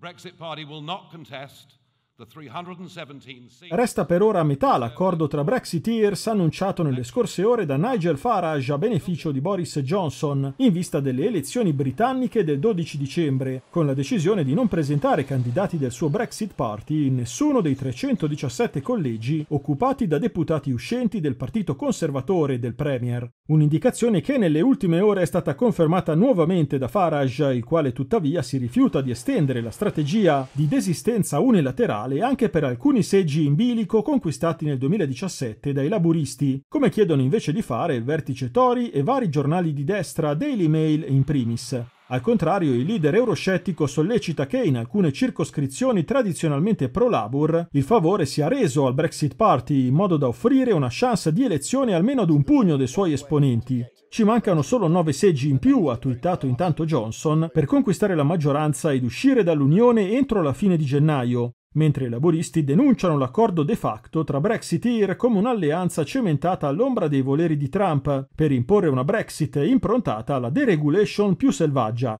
The Brexit Party will not contest Resta per ora a metà l'accordo tra Brexiteers annunciato nelle scorse ore da Nigel Farage a beneficio di Boris Johnson in vista delle elezioni britanniche del 12 dicembre, con la decisione di non presentare candidati del suo Brexit Party in nessuno dei 317 collegi occupati da deputati uscenti del Partito Conservatore del Premier. Un'indicazione che nelle ultime ore è stata confermata nuovamente da Farage, il quale tuttavia si rifiuta di estendere la strategia di desistenza unilaterale elettorale anche per alcuni seggi in bilico conquistati nel 2017 dai laburisti, come chiedono invece di fare il vertice Tory e vari giornali di destra, Daily Mail in primis. Al contrario, il leader euroscettico sollecita che in alcune circoscrizioni tradizionalmente pro labour il favore sia reso al Brexit Party in modo da offrire una chance di elezione almeno ad un pugno dei suoi esponenti. Ci mancano solo nove seggi in più, ha twittato intanto Johnson, per conquistare la maggioranza ed uscire dall'Unione entro la fine di gennaio, mentre i laboristi denunciano l'accordo de facto tra Brexiteer come un'alleanza cementata all'ombra dei voleri di Trump per imporre una Brexit improntata alla deregulation più selvaggia,